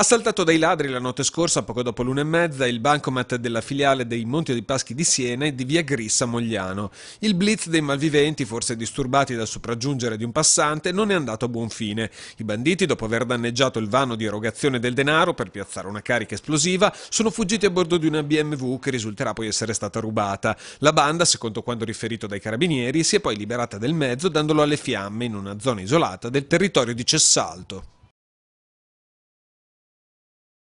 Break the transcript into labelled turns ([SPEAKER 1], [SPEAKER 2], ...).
[SPEAKER 1] Assaltato dai ladri la notte scorsa, poco dopo l'una e mezza, il bancomat della filiale dei Monti dei Paschi di Siena e di via Grissa Mogliano. Il blitz dei malviventi, forse disturbati dal sopraggiungere di un passante, non è andato a buon fine. I banditi, dopo aver danneggiato il vano di erogazione del denaro per piazzare una carica esplosiva, sono fuggiti a bordo di una BMW che risulterà poi essere stata rubata. La banda, secondo quanto riferito dai carabinieri, si è poi liberata del mezzo dandolo alle fiamme in una zona isolata del territorio di Cessalto.